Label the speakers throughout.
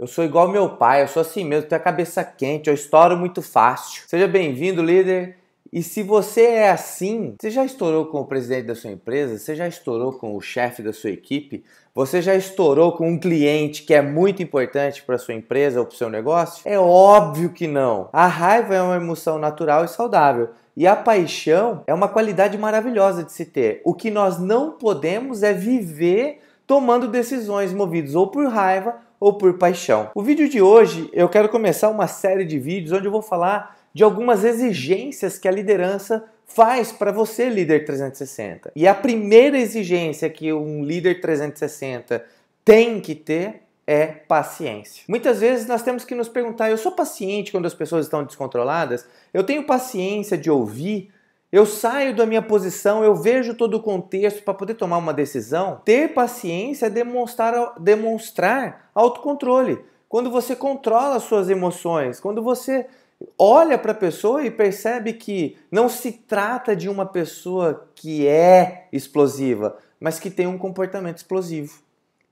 Speaker 1: Eu sou igual meu pai, eu sou assim mesmo, tenho a cabeça quente, eu estouro muito fácil. Seja bem-vindo, líder. E se você é assim, você já estourou com o presidente da sua empresa, você já estourou com o chefe da sua equipe, você já estourou com um cliente que é muito importante para sua empresa ou para o seu negócio? É óbvio que não. A raiva é uma emoção natural e saudável. E a paixão é uma qualidade maravilhosa de se ter. O que nós não podemos é viver tomando decisões movidas ou por raiva ou por paixão. O vídeo de hoje eu quero começar uma série de vídeos onde eu vou falar de algumas exigências que a liderança faz para você, líder 360. E a primeira exigência que um líder 360 tem que ter é paciência. Muitas vezes nós temos que nos perguntar: eu sou paciente quando as pessoas estão descontroladas? Eu tenho paciência de ouvir eu saio da minha posição, eu vejo todo o contexto para poder tomar uma decisão. Ter paciência é demonstrar, demonstrar autocontrole. Quando você controla suas emoções, quando você olha para a pessoa e percebe que não se trata de uma pessoa que é explosiva, mas que tem um comportamento explosivo.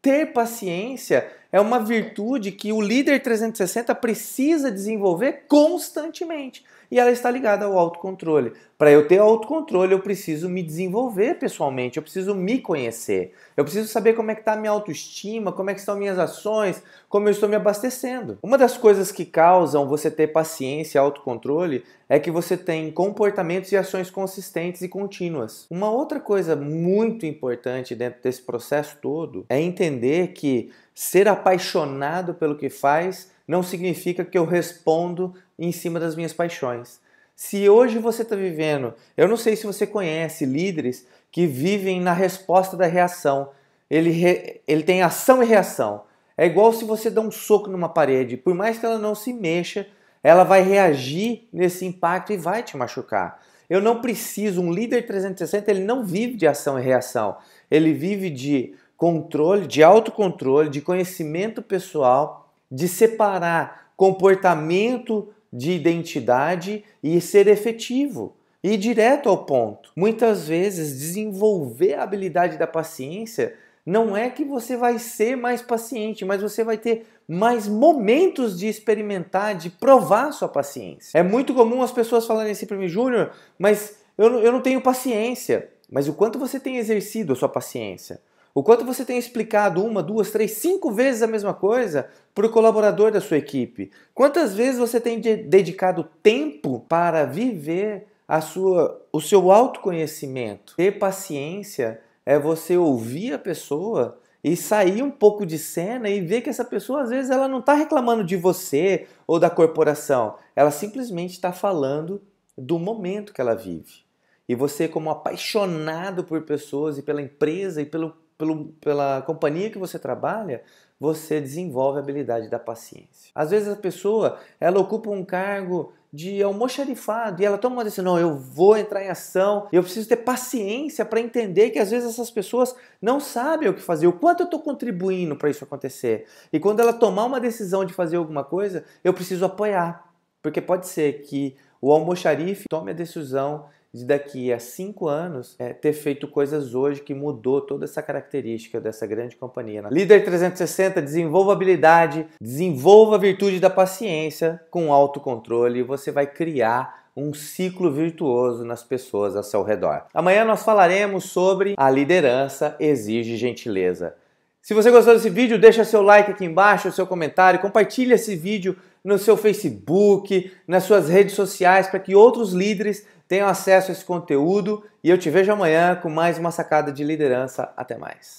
Speaker 1: Ter paciência é uma virtude que o líder 360 precisa desenvolver constantemente. E ela está ligada ao autocontrole. Para eu ter autocontrole, eu preciso me desenvolver pessoalmente, eu preciso me conhecer. Eu preciso saber como é que está a minha autoestima, como é que estão minhas ações, como eu estou me abastecendo. Uma das coisas que causam você ter paciência e autocontrole é que você tem comportamentos e ações consistentes e contínuas. Uma outra coisa muito importante dentro desse processo todo é entender que Ser apaixonado pelo que faz não significa que eu respondo em cima das minhas paixões. Se hoje você está vivendo, eu não sei se você conhece líderes que vivem na resposta da reação. Ele, re, ele tem ação e reação. É igual se você dá um soco numa parede, por mais que ela não se mexa, ela vai reagir nesse impacto e vai te machucar. Eu não preciso, um líder 360, ele não vive de ação e reação. Ele vive de controle, de autocontrole, de conhecimento pessoal, de separar comportamento de identidade e ser efetivo e direto ao ponto. Muitas vezes desenvolver a habilidade da paciência não é que você vai ser mais paciente, mas você vai ter mais momentos de experimentar, de provar sua paciência. É muito comum as pessoas falarem assim para mim, Júnior, mas eu, eu não tenho paciência. Mas o quanto você tem exercido a sua paciência? O quanto você tem explicado uma, duas, três, cinco vezes a mesma coisa para o colaborador da sua equipe? Quantas vezes você tem de dedicado tempo para viver a sua, o seu autoconhecimento? Ter paciência é você ouvir a pessoa e sair um pouco de cena e ver que essa pessoa às vezes ela não está reclamando de você ou da corporação, ela simplesmente está falando do momento que ela vive. E você, como apaixonado por pessoas e pela empresa e pelo pelo, pela companhia que você trabalha, você desenvolve a habilidade da paciência. Às vezes a pessoa, ela ocupa um cargo de almoxarifado e ela toma uma decisão, não, eu vou entrar em ação, eu preciso ter paciência para entender que às vezes essas pessoas não sabem o que fazer, o quanto eu estou contribuindo para isso acontecer. E quando ela tomar uma decisão de fazer alguma coisa, eu preciso apoiar, porque pode ser que o almoxarife tome a decisão de daqui a cinco anos é, ter feito coisas hoje que mudou toda essa característica dessa grande companhia. Né? Líder 360, desenvolva habilidade, desenvolva a virtude da paciência com autocontrole e você vai criar um ciclo virtuoso nas pessoas ao seu redor. Amanhã nós falaremos sobre a liderança exige gentileza. Se você gostou desse vídeo, deixa seu like aqui embaixo, seu comentário, compartilha esse vídeo no seu Facebook, nas suas redes sociais, para que outros líderes tenham acesso a esse conteúdo. E eu te vejo amanhã com mais uma sacada de liderança. Até mais.